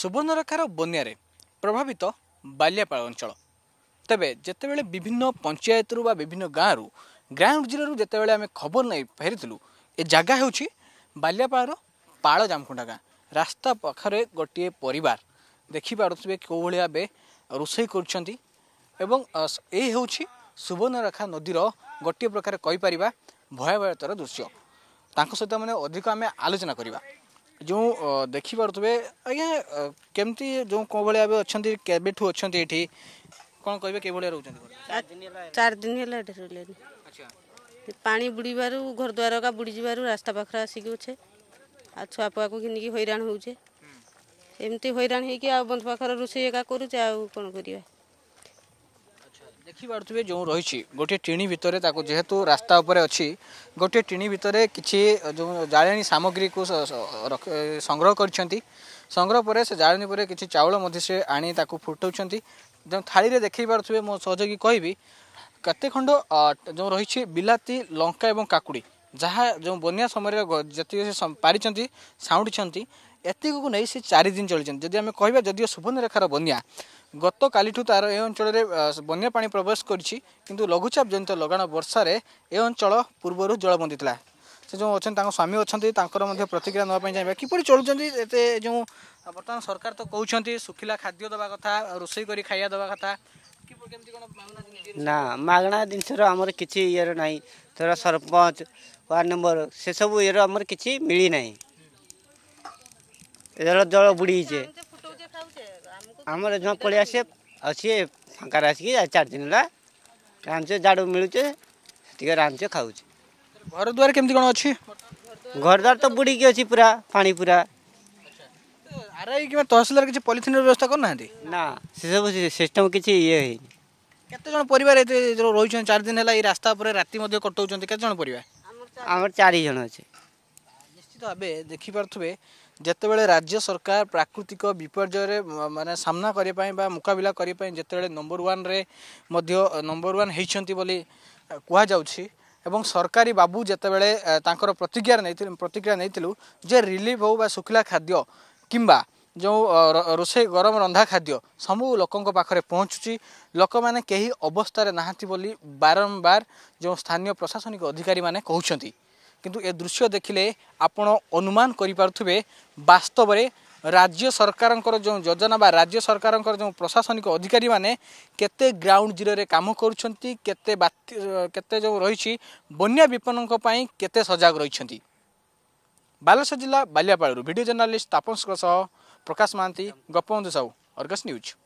ସୁବର୍ଣ୍ଣରେଖାର ବନ୍ୟାରେ ପ୍ରଭାବିତ ବାଲିଆପାଳ ଅଞ୍ଚଳ ତେବେ ଯେତେବେଳେ ବିଭିନ୍ନ ପଞ୍ଚାୟତରୁ ବା ବିଭିନ୍ନ ଗାଁରୁ ଗ୍ରାଉଣ୍ଡ ଜିରୋରୁ ଯେତେବେଳେ ଆମେ ଖବର ନେଇ ଫେରିଥିଲୁ ଏ ଜାଗା ହେଉଛି ବାଲିଆପାଳର ପାଳ ଜାମୁକୁଣ୍ଡା ଗାଁ ରାସ୍ତା ପାଖରେ ଗୋଟିଏ ପରିବାର ଦେଖିପାରୁଥିବେ କେଉଁଭଳି ଭାବେ ରୋଷେଇ କରୁଛନ୍ତି ଏବଂ ଏ ହେଉଛି ସୁବର୍ଣ୍ଣରେଖା ନଦୀର ଗୋଟିଏ ପ୍ରକାର କହିପାରିବା ଭୟାବହତାର ଦୃଶ୍ୟ ତାଙ୍କ ସହିତ ମାନେ ଅଧିକ ଆମେ ଆଲୋଚନା କରିବା जो देखिपे आज्ञा केमती जो कौ भाया अच्छा केवठ अच्छा कौन कह चार दिन पा बुड़ घर द्वार का बुड़ी जब रास्ता पाखे आसिक छुआ पुआ को घिनिक हईराण होमती हईराण हो बंधु पाखर रोसे करूचे आ ଦେଖିପାରୁଥିବେ ଯେଉଁ ରହିଛି ଗୋଟିଏ ଟିଣି ଭିତରେ ତାକୁ ଯେହେତୁ ରାସ୍ତା ଉପରେ ଅଛି ଗୋଟିଏ ଟିଣି ଭିତରେ କିଛି ଯେଉଁ ଜାଳେଣୀ ସାମଗ୍ରୀକୁ ସଂଗ୍ରହ କରିଛନ୍ତି ସଂଗ୍ରହ ପରେ ସେ ଜାଳେଣୀ ପରେ କିଛି ଚାଉଳ ମଧ୍ୟ ସେ ଆଣି ତାକୁ ଫୁଟାଉଛନ୍ତି ଯେଉଁ ଥାଳିରେ ଦେଖାଇ ପାରୁଥିବେ ମୋ ସହଯୋଗୀ କହିବି କେତେ ଖଣ୍ଡ ଯେଉଁ ରହିଛି ବିଲାତି ଲଙ୍କା ଏବଂ କାକୁଡ଼ି ଯାହା ଯେଉଁ ବନ୍ୟା ସମୟରେ ଯେତିକି ସେ ପାରିଛନ୍ତି ସାଉଁଟିଛନ୍ତି ଏତିକକୁ ନେଇ ସେ ଚାରି ଦିନ ଚଳିଛନ୍ତି ଯଦି ଆମେ କହିବା ଯଦିଓ ସୁବର୍ଣ୍ଣରେଖାର ବନ୍ୟା ଗତକାଲିଠୁ ତାର ଏ ଅଞ୍ଚଳରେ ବନ୍ୟା ପାଣି ପ୍ରବେଶ କରିଛି କିନ୍ତୁ ଲଘୁଚାପ ଜନିତ ଲଗାଣ ବର୍ଷାରେ ଏ ଅଞ୍ଚଳ ପୂର୍ବରୁ ଜଳବନ୍ଦୀ ଥିଲା ସେ ଯେଉଁ ଅଛନ୍ତି ତାଙ୍କ ସ୍ୱାମୀ ଅଛନ୍ତି ତାଙ୍କର ମଧ୍ୟ ପ୍ରତିକ୍ରିୟା ନେବା ପାଇଁ ଚାହିଁବା କିପରି ଚଳୁଛନ୍ତି ଏତେ ଯେଉଁ ବର୍ତ୍ତମାନ ସରକାର ତ କହୁଛନ୍ତି ଶୁଖିଲା ଖାଦ୍ୟ ଦେବା କଥା ରୋଷେଇ କରି ଖାଇବା ଦେବା କଥା ନା ମାଗଣା ଜିନିଷର ଆମର କିଛି ଇଏର ନାହିଁ ଧର ସରପଞ୍ଚ ୱାର୍ଡ଼ ମେମ୍ବର ସେସବୁ ଇଏର ଆମର କିଛି ମିଳିନାହିଁ জল জল বুড়িয়েছে আমার ঝ পড়ে আসে ଅଛି ଫାଙ୍କାରେ ଆସିକି ଚାରି ଦିନ ହେଲା ରାନ୍ଧୁଛ ଜାଡ଼ୁ ମିଳୁଛେ ସେତିକି ରାନ୍ଧୁଛ ଖାଉଛେ ଘର ଦ୍ୱାର କେମିତି କ'ଣ ଅଛି ଘର ଦ୍ୱାର ତ ବୁଡ଼ିକି ଅଛି ପୁରା ପାଣି ପୁରା ଆର୍ଆଇ କିମ୍ବା ତହସିଲଦାର କିଛି ପଲିଥିନର ବ୍ୟବସ୍ଥା କରୁନାହାନ୍ତି ନା ସେସବୁ ସିଷ୍ଟମ କିଛି ଇଏ ହେଇନି କେତେଜଣ ପରିବାର ଏତେ ରହିଛନ୍ତି ଚାରି ଦିନ ହେଲା ଏଇ ରାସ୍ତା ଉପରେ ରାତି ମଧ୍ୟ କଟାଉଛନ୍ତି କେତେଜଣ ପରିବାର ଆମର ଚାରି ଜଣ ଅଛି ନିଶ୍ଚିତ ଭାବେ ଦେଖିପାରୁଥିବେ ଯେତେବେଳେ ରାଜ୍ୟ ସରକାର ପ୍ରାକୃତିକ ବିପର୍ଯ୍ୟୟରେ ମାନେ ସାମ୍ନା କରିବା ପାଇଁ ବା ମୁକାବିଲା କରିବା ପାଇଁ ଯେତେବେଳେ ନମ୍ବର ୱାନ୍ରେ ମଧ୍ୟ ନମ୍ବର ୱାନ୍ ହୋଇଛନ୍ତି ବୋଲି କୁହାଯାଉଛି ଏବଂ ସରକାରୀ ବାବୁ ଯେତେବେଳେ ତାଙ୍କର ପ୍ରତିକ୍ରିୟା ନେଇଥିଲୁ ପ୍ରତିକ୍ରିୟା ନେଇଥିଲୁ ଯେ ରିଲିଫ୍ ହେଉ ବା ଶୁଖିଲା ଖାଦ୍ୟ କିମ୍ବା ଯେଉଁ ରୋଷେଇ ଗରମ ରନ୍ଧା ଖାଦ୍ୟ ସବୁ ଲୋକଙ୍କ ପାଖରେ ପହଞ୍ଚୁଛି ଲୋକମାନେ କେହି ଅବସ୍ଥାରେ ନାହାନ୍ତି ବୋଲି ବାରମ୍ବାର ଯେଉଁ ସ୍ଥାନୀୟ ପ୍ରଶାସନିକ ଅଧିକାରୀମାନେ କହୁଛନ୍ତି କିନ୍ତୁ ଏ ଦୃଶ୍ୟ ଦେଖିଲେ ଆପଣ ଅନୁମାନ କରିପାରୁଥିବେ ବାସ୍ତବରେ ରାଜ୍ୟ ସରକାରଙ୍କର ଯେଉଁ ଯୋଜନା ବା ରାଜ୍ୟ ସରକାରଙ୍କର ଯେଉଁ ପ୍ରଶାସନିକ ଅଧିକାରୀମାନେ କେତେ ଗ୍ରାଉଣ୍ଡ ଜିରୋରେ କାମ କରୁଛନ୍ତି କେତେ ବାତ୍ୟ କେତେ ଯେଉଁ ରହିଛି ବନ୍ୟା ବିପନ୍ନଙ୍କ ପାଇଁ କେତେ ସଜାଗ ରହିଛନ୍ତି ବାଲେଶ୍ୱର ଜିଲ୍ଲା ବାଲିଆପାଳରୁ ଭିଡ଼ିଓ ଜର୍ଣ୍ଣାଲିଷ୍ଟ ତାପସଙ୍କ ସହ ପ୍ରକାଶ ମହାନ୍ତି ଗୋପବନ୍ଧୁ ସାହୁ ଅର୍ଗସ୍ ନ୍ୟୁଜ୍